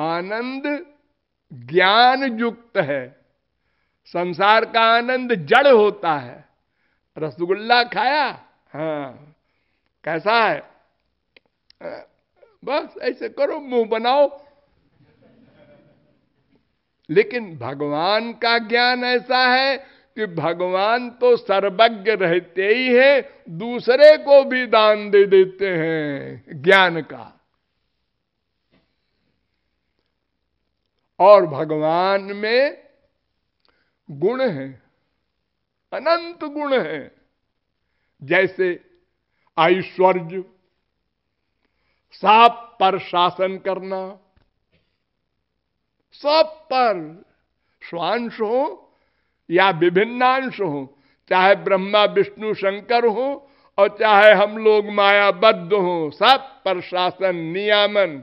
आनंद ज्ञान युक्त है संसार का आनंद जड़ होता है रसगुल्ला खाया हाँ कैसा है बस ऐसे करो मुंह बनाओ लेकिन भगवान का ज्ञान ऐसा है कि भगवान तो सर्वज्ञ रहते ही है दूसरे को भी दान दे देते हैं ज्ञान का और भगवान में गुण है अनंत गुण है जैसे ऐश्वर्य साप पर शासन करना सब पर स्वांश हो या विभिन्नांश हो चाहे ब्रह्मा विष्णु शंकर हो और चाहे हम लोग मायाबद्ध हो सब पर शासन नियामन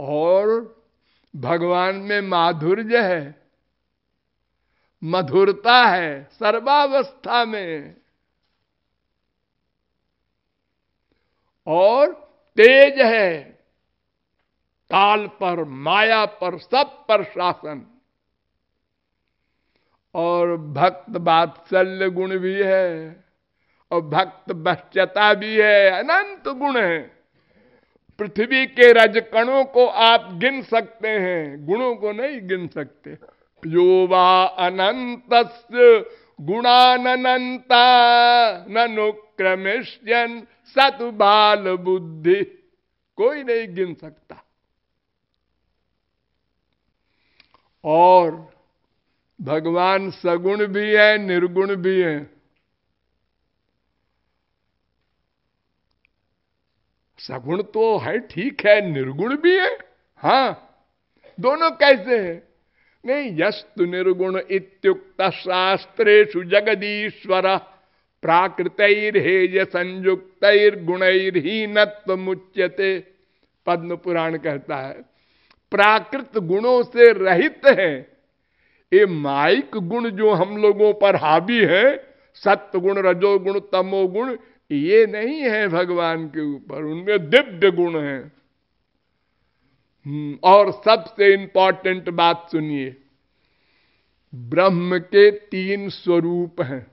और भगवान में माधुर्य है मधुरता है सर्वावस्था में और तेज है काल पर माया पर सब पर शासन और भक्त बात्सल्य गुण भी है और भक्त बश्चता भी है अनंत गुण है पृथ्वी के रजकणों को आप गिन सकते हैं गुणों को नहीं गिन सकते यो वा अनंत गुणानंता ननुक्रमिष्यन सत बाल बुद्धि कोई नहीं गिन सकता और भगवान सगुण भी है निर्गुण भी है सगुण तो है ठीक है निर्गुण भी है हाँ दोनों कैसे है नहीं यस्तु निर्गुण इत्युक्त शास्त्रेशु जगदीश्वर प्राकृतर्ेय गुणर्नत्व मुच्यते पद्म पुराण कहता है प्राकृत गुणों से रहित है ये माइक गुण जो हम लोगों पर हावी है सत्य गुण रजोगुण तमोगुण ये नहीं है भगवान के ऊपर उनमें दिव्य गुण है हम्म, और सबसे इंपॉर्टेंट बात सुनिए ब्रह्म के तीन स्वरूप हैं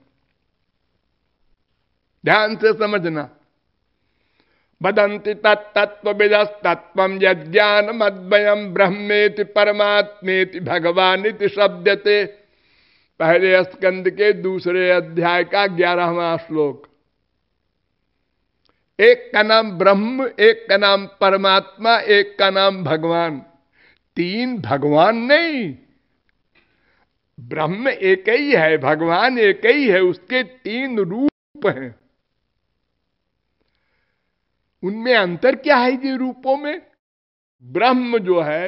ध्यान से समझना तत्व वदंति तत्तत्विदस्तत्व यज्ञान अद्वयम ब्रह्मेति परमात्मेति भगवानिति शब्दते पहले स्कंद के दूसरे अध्याय का ग्यारहवा श्लोक एक का नाम ब्रह्म एक का नाम परमात्मा एक का नाम भगवान तीन भगवान नहीं ब्रह्म एक ही है भगवान एक ही है उसके तीन रूप हैं उनमें अंतर क्या है जी रूपों में ब्रह्म जो है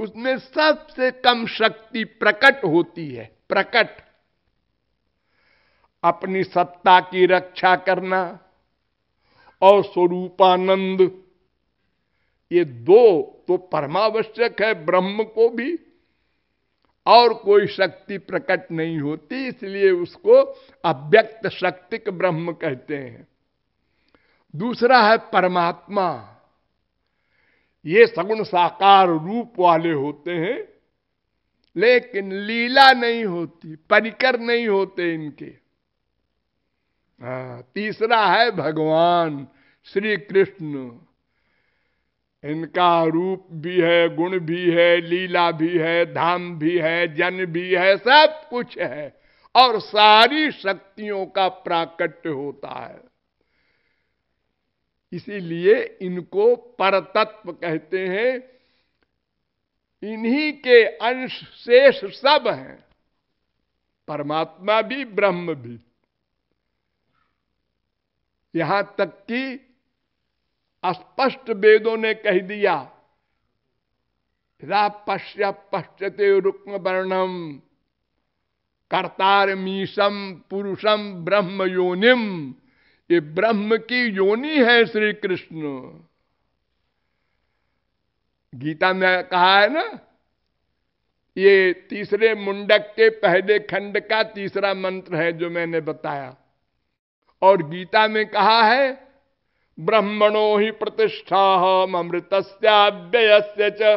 उसमें सबसे कम शक्ति प्रकट होती है प्रकट अपनी सत्ता की रक्षा करना और स्वरूपानंद ये दो तो परमावश्यक है ब्रह्म को भी और कोई शक्ति प्रकट नहीं होती इसलिए उसको अव्यक्त शक्तिक ब्रह्म कहते हैं दूसरा है परमात्मा ये सगुण साकार रूप वाले होते हैं लेकिन लीला नहीं होती परिकर नहीं होते इनके आ, हाँ, तीसरा है भगवान श्री कृष्ण इनका रूप भी है गुण भी है लीला भी है धाम भी है जन भी है सब कुछ है और सारी शक्तियों का प्राकट्य होता है इसीलिए इनको परतत्व कहते हैं इन्हीं के अंश शेष सब हैं परमात्मा भी ब्रह्म भी यहां तक कि स्पष्ट वेदों ने कह दिया रा पश्य पश्यते रुक्म वर्णम करतार मीसम पुरुषम ब्रह्म योनिम ये ब्रह्म की योनि है श्री कृष्ण गीता में कहा है ना ये तीसरे मुंडक के पहले खंड का तीसरा मंत्र है जो मैंने बताया और गीता में कहा है ब्रह्मणो ही प्रतिष्ठा हम अमृतस्याव्यय च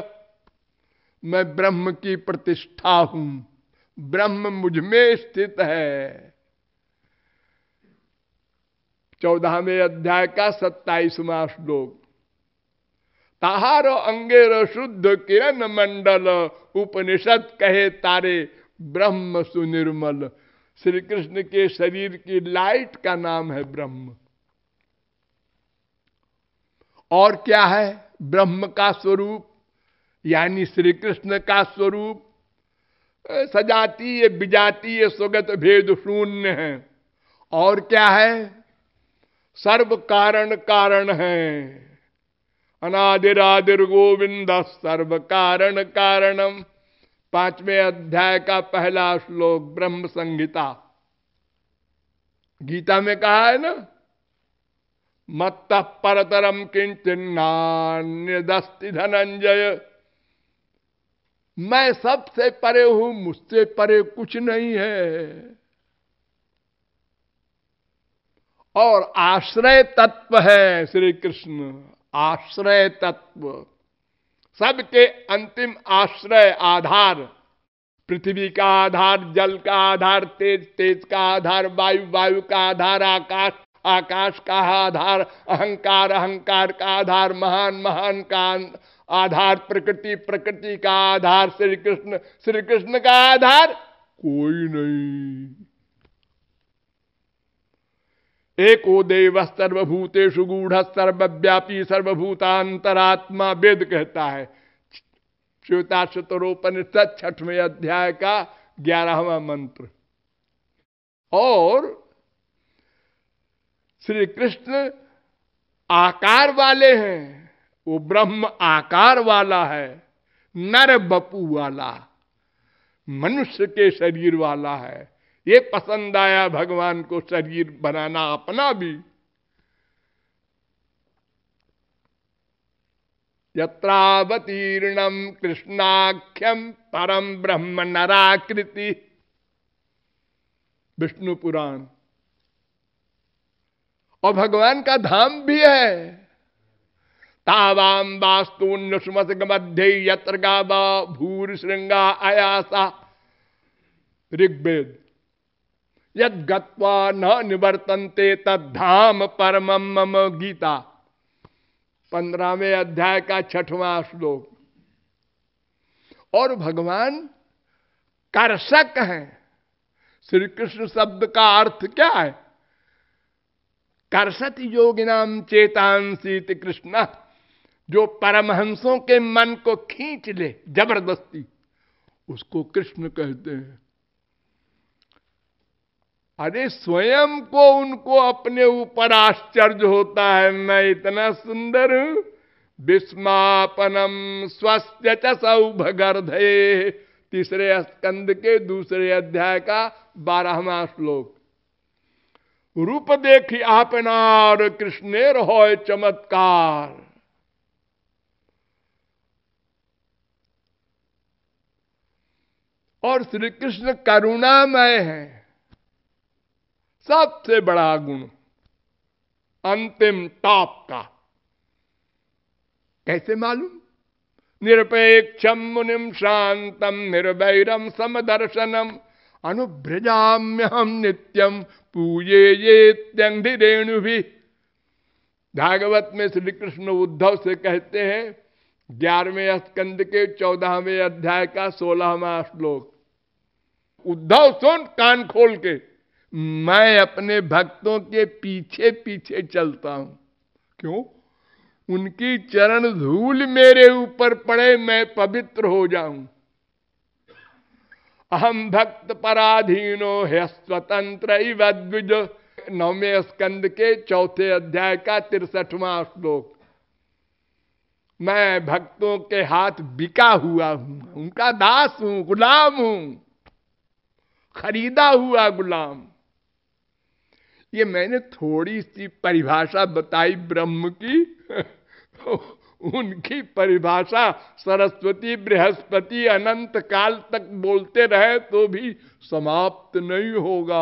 मैं ब्रह्म की प्रतिष्ठा हूं ब्रह्म मुझ में स्थित है चौदहवें अध्याय का सत्ताईसवा श्लोक ताहार अंगेर शुद्ध किरण मंडल उपनिषद कहे तारे ब्रह्म सुनिर्मल श्री कृष्ण के शरीर की लाइट का नाम है ब्रह्म और क्या है ब्रह्म का स्वरूप यानी श्री कृष्ण का स्वरूप सजातीय विजातीय स्वगत भेद शून्य है और क्या है सर्व कारण कारण है अनादिरादिर गोविंद सर्व कारण कारणम पांचवें अध्याय का पहला श्लोक ब्रह्म संहिता गीता में कहा है ना मत परतरम किंचिन्नान्यदस्ति धनंजय मैं सबसे परे हूं मुझसे परे कुछ नहीं है और आश्रय तत्व है श्री कृष्ण आश्रय तत्व सबके अंतिम आश्रय आधार पृथ्वी का आधार जल का आधार तेज तेज का आधार वायु वायु का आधार आकाश आकाश का आधार अहंकार अहंकार का आधार महान महान का आधार प्रकृति प्रकृति का आधार श्री कृष्ण श्री कृष्ण का आधार कोई नहीं एको देव सर्वभूतेषु गूढ़ सर्वव्यापी सर्वभूतांतरात्मा वेद कहता है श्वेताशतरोपनिषद छठवें अध्याय का ग्यारहवा मंत्र और श्री कृष्ण आकार वाले हैं वो ब्रह्म आकार वाला है नर बपू वाला मनुष्य के शरीर वाला है ये पसंद आया भगवान को शरीर बनाना अपना भी यत्रावतीर्णम कृष्णाख्यम परम ब्रह्म नराकृति विष्णु पुराण और भगवान का धाम भी है तावाम वास्तुन्नुष्मस मध्य यत्र गावा भूर श्रृंगा आयासा ऋग्वेद यद गत्वा न निवर्तनते तद धाम परम मम गीता पंद्रहवें अध्याय का छठवां श्लोक और भगवान कर्षक हैं श्री कृष्ण शब्द का अर्थ क्या है करसत योगिनाम चेतांसित कृष्ण जो परमहंसों के मन को खींच ले जबरदस्ती उसको कृष्ण कहते हैं अरे स्वयं को उनको अपने ऊपर आश्चर्य होता है मैं इतना सुंदर हूं विस्मापनम स्वस्थ च सौभगर्धे तीसरे स्कंद के दूसरे अध्याय का बारहवा श्लोक रूप देखी आपनार कृष्णेर हो चमत्कार और श्री कृष्ण करुणामय है सबसे बड़ा गुण अंतिम टॉप का कैसे मालूम निरपेक्षम मुनिम शांतम निर्वैरम समदर्शनम अनुभ्रजाम्य हम नित्यम पूजे ये त्यंधि रेणु भी भागवत में श्री कृष्ण उद्धव से कहते हैं ग्यारहवें स्कंद के चौदाहवें अध्याय का सोलहवा श्लोक उद्धव सुन कान खोल के मैं अपने भक्तों के पीछे पीछे चलता हूं क्यों उनकी चरण धूल मेरे ऊपर पड़े मैं पवित्र हो जाऊं अहम भक्त पराधीनो है स्वतंत्र द्विज नौवे स्कंद के चौथे अध्याय का तिरसठवां श्लोक मैं भक्तों के हाथ बिका हुआ हूं उनका दास हूं गुलाम हूं खरीदा हुआ गुलाम ये मैंने थोड़ी सी परिभाषा बताई ब्रह्म की तो उनकी परिभाषा सरस्वती बृहस्पति अनंत काल तक बोलते रहे तो भी समाप्त नहीं होगा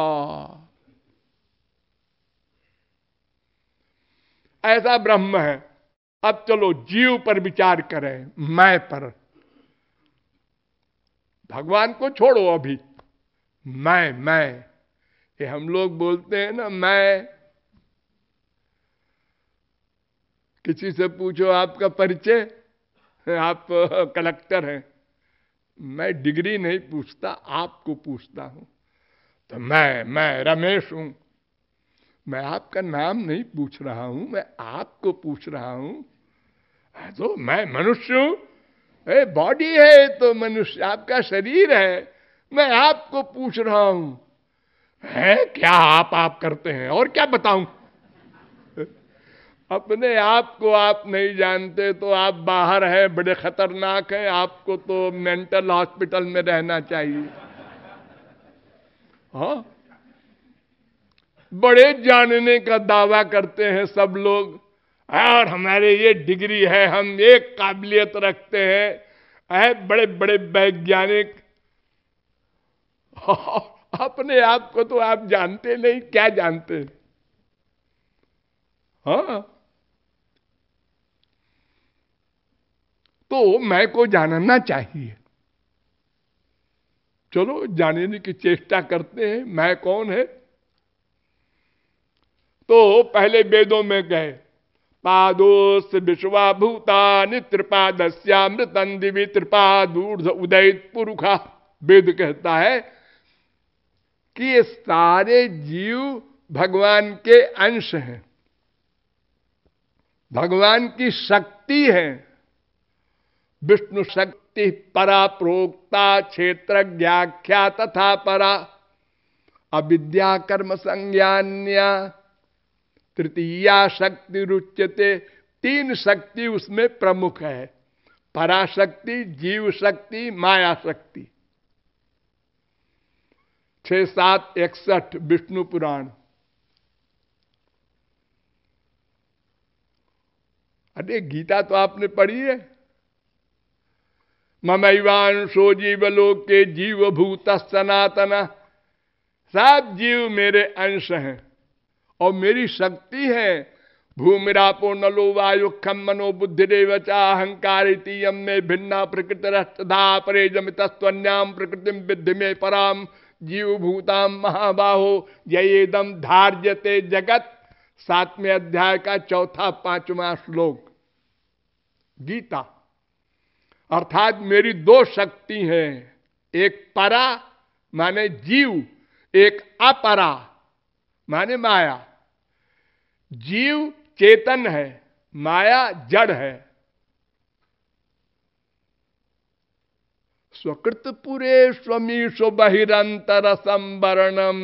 ऐसा ब्रह्म है अब चलो जीव पर विचार करें मैं पर भगवान को छोड़ो अभी मैं मैं ये हम लोग बोलते हैं ना मैं किसी से पूछो आपका परिचय आप कलेक्टर हैं मैं डिग्री नहीं पूछता आपको पूछता हूं तो मैं मैं रमेश हूं मैं आपका नाम नहीं पूछ रहा हूं मैं आपको पूछ रहा हूं तो मैं मनुष्य हूं बॉडी है तो मनुष्य आपका शरीर है मैं आपको पूछ रहा हूं है क्या आप आप करते हैं और क्या बताऊं अपने आप को आप नहीं जानते तो आप बाहर हैं बड़े खतरनाक हैं आपको तो मेंटल हॉस्पिटल में रहना चाहिए हा बड़े जानने का दावा करते हैं सब लोग और हमारे ये डिग्री है हम ये काबिलियत रखते हैं है बड़े बड़े वैज्ञानिक हाँ, अपने आप को तो आप जानते नहीं क्या जानते हाँ तो मैं को जानना चाहिए चलो जानने की चेष्टा करते हैं मैं कौन है तो पहले वेदों में गए पादोस विश्वा भूतानि त्रिपादस्यामृतन दिवी त्रिपाद उदयित पुरुखा वेद कहता है कि ये सारे जीव भगवान के अंश हैं भगवान की शक्ति है विष्णु शक्ति परा प्रोक्ता क्षेत्र व्याख्या तथा परा अविद्या कर्म संज्ञान्या तृतीया शक्ति रुच्यते तीन शक्ति उसमें प्रमुख है पराशक्ति जीव शक्ति माया शक्ति छह सात इकसठ विष्णु पुराण अरे गीता तो आपने पढ़ी है ममैवांशो लोक के जीवभूत सनातन सब जीव मेरे अंश हैं और मेरी शक्ति है भूमिरापो नलो वायु खम मनो बुद्धि देवचा अहंकार तीयम में भिन्ना प्रकृति रहा परे जमितस्वन्याम प्रकृति विद्धि में पराम जीव भूताम महाबाहो जयेदम धार्यते जगत सातवें अध्याय का चौथा पांचवा श्लोक गीता अर्थात मेरी दो शक्ति है एक परा माने जीव एक अपरा माने माया जीव चेतन है माया जड़ है स्वकृत पुरे स्वमी बहिरंतर संवरणम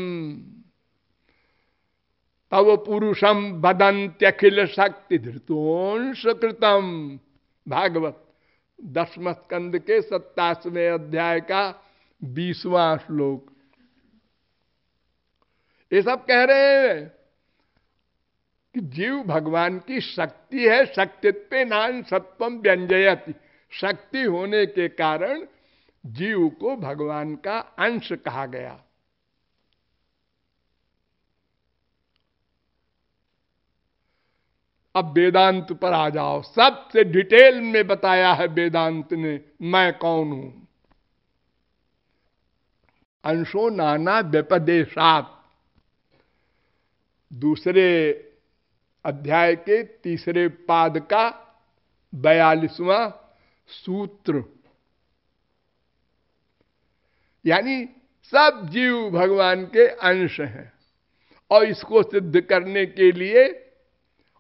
तव पुरुषम बदंत्यखिल शक्ति धृतोंश कृतम भागवत दसम स्कंद के सत्तासवें अध्याय का बीसवा श्लोक ये सब कह रहे हैं कि जीव भगवान की शक्ति है शक्तित्व नान सत्वम व्यंजयति शक्ति होने के कारण जीव को भगवान का अंश कहा गया अब वेदांत पर आ जाओ सबसे डिटेल में बताया है वेदांत ने मैं कौन हूं अंशो नाना व्यपदेशात दूसरे अध्याय के तीसरे पाद का बयालीसवां सूत्र यानी सब जीव भगवान के अंश हैं और इसको सिद्ध करने के लिए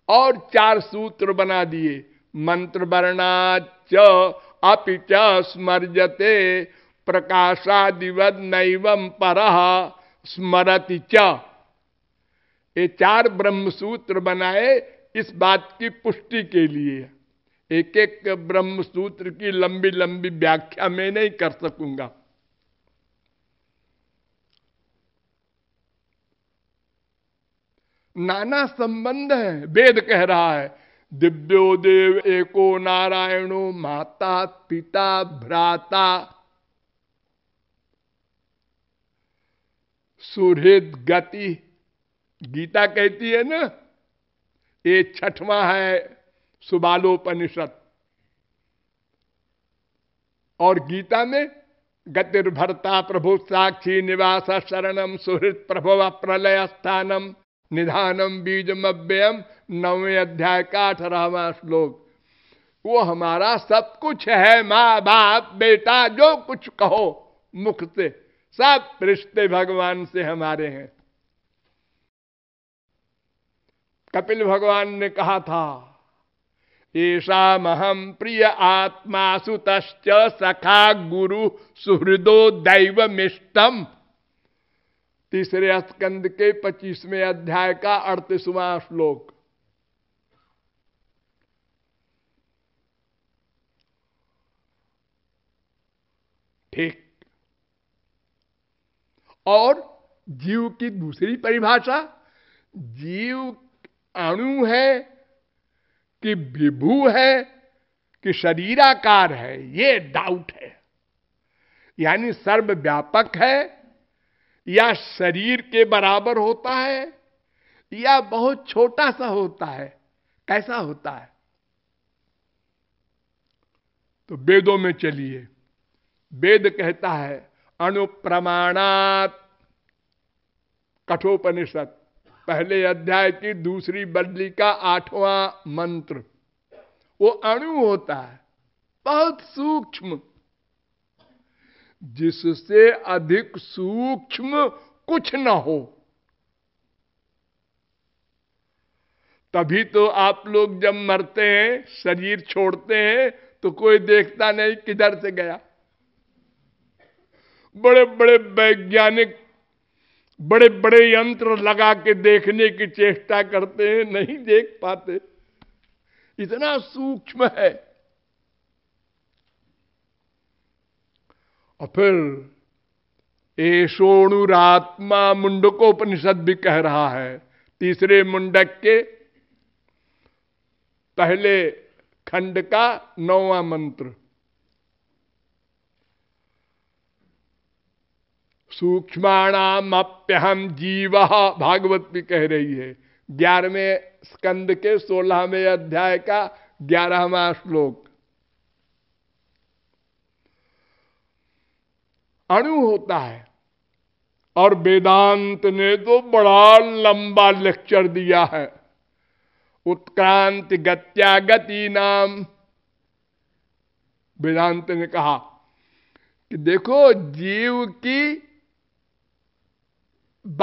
और चार सूत्र बना दिए मंत्र अपि च स्मर्जते प्रकाशादिवद नैव पर स्मरति च ये चार सूत्र बनाए इस बात की पुष्टि के लिए एक एक ब्रह्म सूत्र की लंबी लंबी व्याख्या मैं नहीं कर सकूंगा नाना संबंध है वेद कह रहा है दिव्यो देव एको नारायणो माता पिता भ्राता सुहृद गति गीता कहती है ना ये छठवा है सुबालोपनिषद और गीता में गतिर्भरता प्रभु साक्षी निवास शरणम सुहृद प्रभव प्रलय स्थानम निधानम बीजम अव्ययम नवे अध्याय का अठारहवा श्लोक वो हमारा सब कुछ है माँ बाप बेटा जो कुछ कहो मुख से सब रिश्ते भगवान से हमारे हैं कपिल भगवान ने कहा था ऐसा महम प्रिय आत्मा सुत सखा गुरु सुहृदो दैव मिष्टम तीसरे स्कंद के पच्चीसवें अध्याय का अड़तीसवा श्लोक ठीक और जीव की दूसरी परिभाषा जीव अणु है कि विभू है कि शरीराकार है ये डाउट है यानी सर्वव्यापक है या शरीर के बराबर होता है या बहुत छोटा सा होता है कैसा होता है तो वेदों में चलिए वेद कहता है अनुप्रमाणात कठोपनिषद पहले अध्याय की दूसरी बदली का आठवां मंत्र वो अणु होता है बहुत सूक्ष्म जिससे अधिक सूक्ष्म कुछ न हो तभी तो आप लोग जब मरते हैं शरीर छोड़ते हैं तो कोई देखता नहीं किधर से गया बड़े बड़े वैज्ञानिक बड़े बड़े यंत्र लगा के देखने की चेष्टा करते हैं नहीं देख पाते इतना सूक्ष्म है और फिर एशोणुरात्मा मुंडकोपनिषद भी कह रहा है तीसरे मुंडक के पहले खंड का नौवा मंत्र सूक्ष्माणामप्यहम जीव भागवत भी कह रही है ग्यारहवें स्कंद के सोलहवें अध्याय का ग्यारहवा श्लोक अणु होता है और वेदांत ने तो बड़ा लंबा लेक्चर दिया है उत्क्रांति गत्यागति नाम वेदांत ने कहा कि देखो जीव की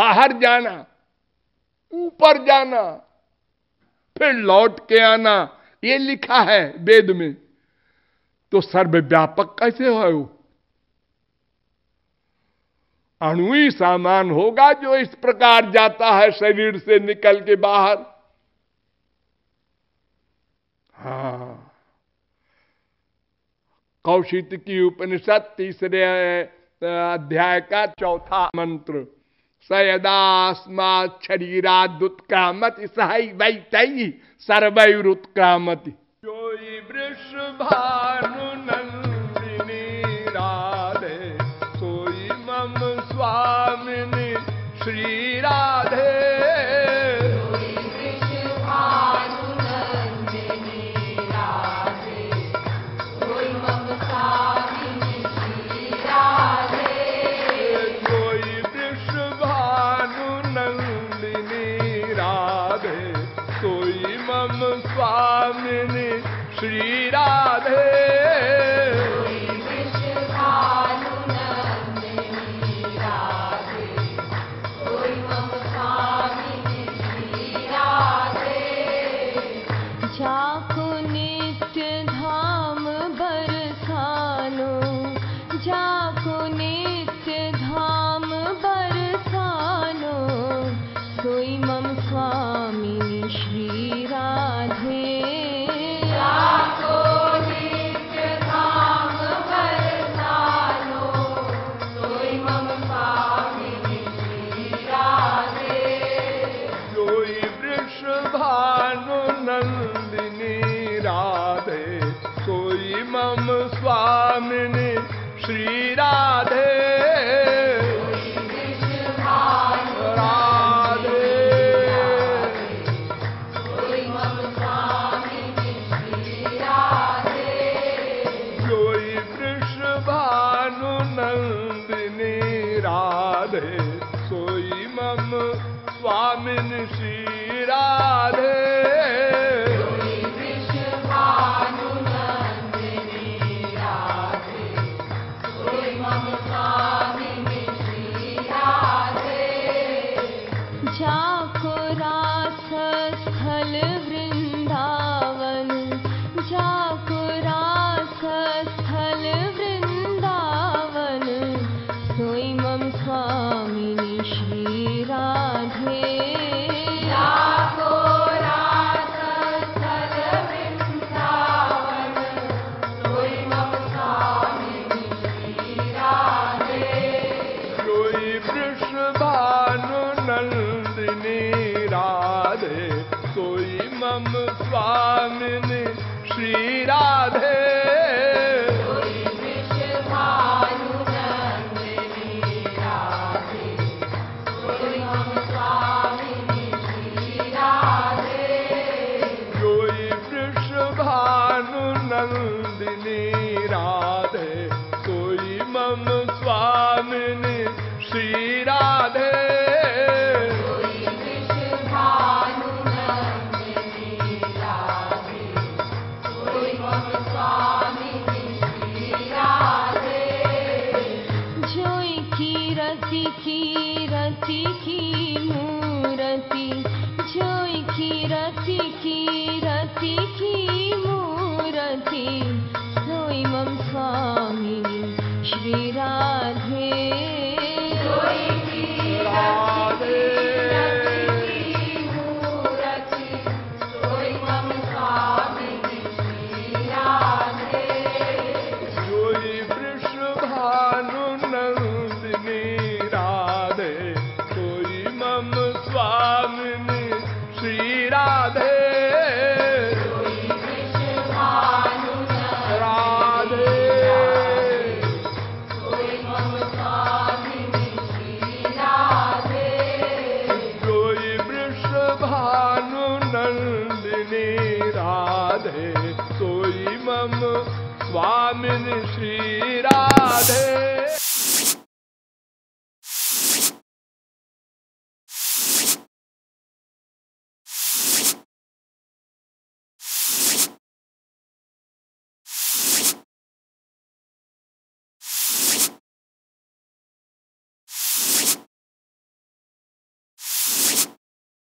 बाहर जाना ऊपर जाना फिर लौट के आना ये लिखा है वेद में तो सर्वव्यापक कैसे हो अणुई सामान होगा जो इस प्रकार जाता है शरीर से निकल के बाहर हा कौशित की उपनिषद तीसरे अध्याय का चौथा मंत्र सयदास्मा दुत्क्रामत सही वैतई सर्वैरुत्क्रामति जो वृष भानु श्री बानुनन्दनी राधे सोइ मम स्वामिनी Hare